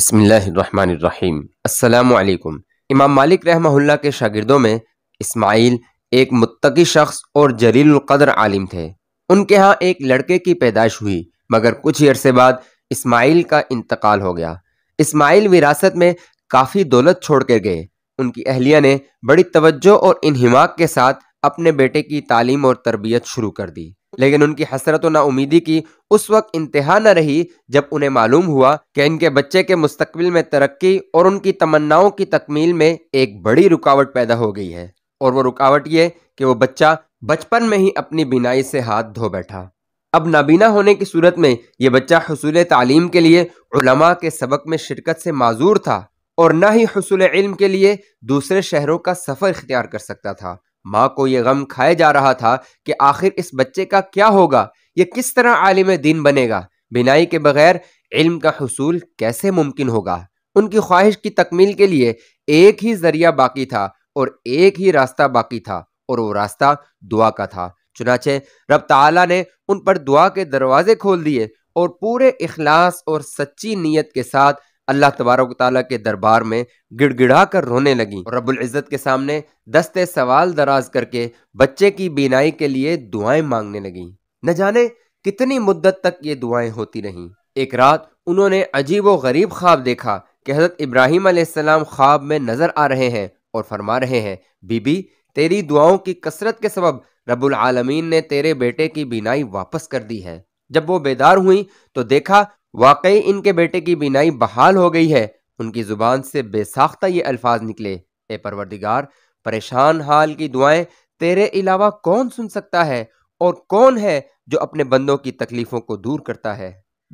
बसमीम् अल्लाम इमाम मालिक रहमहुल्ला के शागिर्दों में इस्माइल एक मुत्तकी शख्स और जलीलकदर आलिम थे उनके यहाँ एक लड़के की पैदाइश हुई मगर कुछ ही अरसे बाद इस्माइल का इंतकाल हो गया इस्माइल विरासत में काफ़ी दौलत छोड़ कर गए उनकी अहलिया ने बड़ी तवज्जो और इनहिमाक के साथ अपने बेटे की तालीम और तरबियत शुरू कर दी लेकिन उनकी हसरत ना उम्मीदी की उस वक्त इंतहा न रही जब उन्हें मालूम हुआ कि इनके बच्चे के मुस्तबिल में तरक्की और उनकी तमन्नाओं की तकमील में एक बड़ी रुकावट पैदा हो गई है और वो रुकावट ये कि वो बच्चा बचपन में ही अपनी बिनाई से हाथ धो बैठा अब नाबीना होने की सूरत में ये बच्चा हसूल तालीम के लिए उलमा के सबक में शिरकत से माजूर था और न ही हसूल इल्म के लिए दूसरे शहरों का सफ़र इख्तियार कर सकता था माँ को यह गम खाया जा रहा था कि आखिर इस बच्चे का क्या होगा यह किस तरह आलिम दीन बनेगा बिनाई के बगैर इल्म का हसूल कैसे मुमकिन होगा उनकी ख्वाहिश की तकमील के लिए एक ही जरिया बाकी था और एक ही रास्ता बाकी था और वो रास्ता दुआ का था चुनाचे रब ताला ने उन पर दुआ के दरवाजे खोल दिए और पूरे इखलास और सच्ची नीयत के साथ अल्लाह तबारक ताली के दरबार में गिड़गिड़ा कर रोने लगी और रबुल इज़्ज़त के सामने दस्ते सवाल दराज करके बच्चे की बीनाई के लिए दुआएं मांगने लगी न जाने कितनी मुद्दत तक ये दुआएं होती रहीं एक रात उन्होंने अजीब व गरीब ख्वाब देखा कि हज़रत इब्राहिम आसमाम ख्वाब में नज़र आ रहे हैं और फरमा रहे हैं बीबी तेरी दुआओं की कसरत के सबब रबुल आलमीन ने तेरे बेटे की बीनाई वापस कर दी है जब वो बेदार हुई तो देखा वाकई इनके बेटे की बीनाई बहाल हो गई है उनकी ज़ुबान से बेसाख्ता ये अल्फाज निकले ए परवरदिगार परेशान हाल की दुआएं तेरे अलावा कौन सुन सकता है और कौन है जो अपने बंदों की तकलीफ़ों को दूर करता है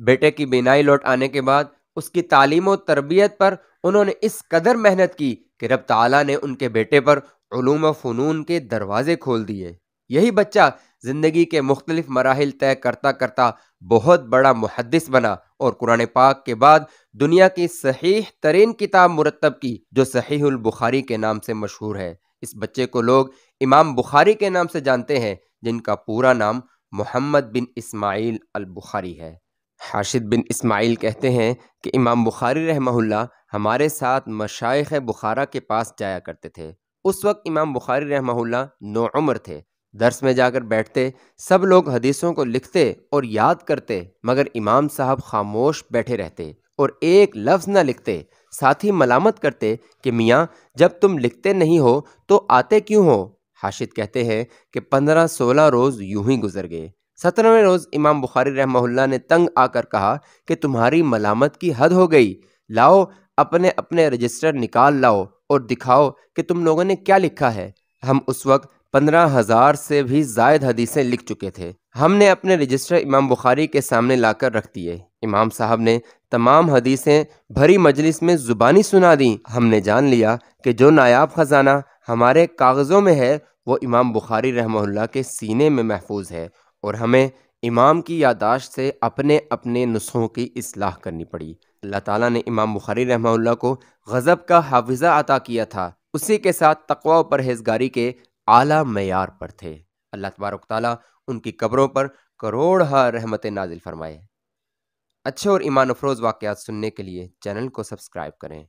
बेटे की बीनाई लौट आने के बाद उसकी तालीम और तरबियत पर उन्होंने इस कदर मेहनत की कि रब तला ने उनके बेटे पर ूम फ़नून के दरवाजे खोल दिए यही बच्चा ज़िंदगी के मुख्तलिफ मराहल तय करता करता बहुत बड़ा मुहदस बना और कुरान पाक के बाद दुनिया की सही तरीन किताब मुरतब की जो सही बुखारी के नाम से मशहूर है इस बच्चे को लोग इमाम बुखारी के नाम से जानते हैं जिनका पूरा नाम मोहम्मद बिन इसमाइल अल बुखारी है हाशिद बिन इसमाइल कहते हैं कि इमाम बुखारी रहमहुल्ला हमारे साथ मशाइ बुखारा के पास जाया करते थे उस वक्त इमाम बुखारी रहमहुल्ला नौ उम्र थे दर्स में जाकर बैठते सब लोग हदीसों को लिखते और याद करते मगर इमाम साहब खामोश बैठे रहते और एक लफ्ज़ न लिखते साथ ही मलामत करते कि मियाँ जब तुम लिखते नहीं हो तो आते क्यों हो हाशिद कहते हैं कि पंद्रह सोलह रोज़ यूं ही गुजर गए सत्रहवें रोज़ इमाम बुखारी रहमहुल्ला ने तंग आकर कहा कि तुम्हारी मलामत की हद हो गई लाओ अपने अपने रजिस्टर निकाल लाओ और दिखाओ कि तुम लोगों ने क्या लिखा है हम उस वक्त पंद्रह हज़ार से भी जायद हदीसें लिख चुके थे हमने अपने रजिस्टर इमाम बुखारी के सामने लाकर रख दिए इमाम साहब ने तमाम हदीसें भरी मजलिस में ज़ुबानी सुना दी हमने जान लिया कि जो नायाब ख़जाना हमारे कागज़ों में है वो इमाम बुखारी रहमहुल्ला के सीने में महफूज है और हमें इमाम की यादाश्त से अपने अपने नुस्खों की असलाह करनी पड़ी अल्लाह ताला ने इमाम बुखारी रहमहुल्ला को गज़ब का हाफिज़ा अता किया था उसी के साथ तकवा और परहेजगारी के आला मैार पर थे अल्लाह तबारक ताली उनकी कब्रों पर करोड़ रहमत नाजिल फरमाए अच्छे और ईमान अफरोज़ वाक़ सुनने के लिए चैनल को सब्सक्राइब करें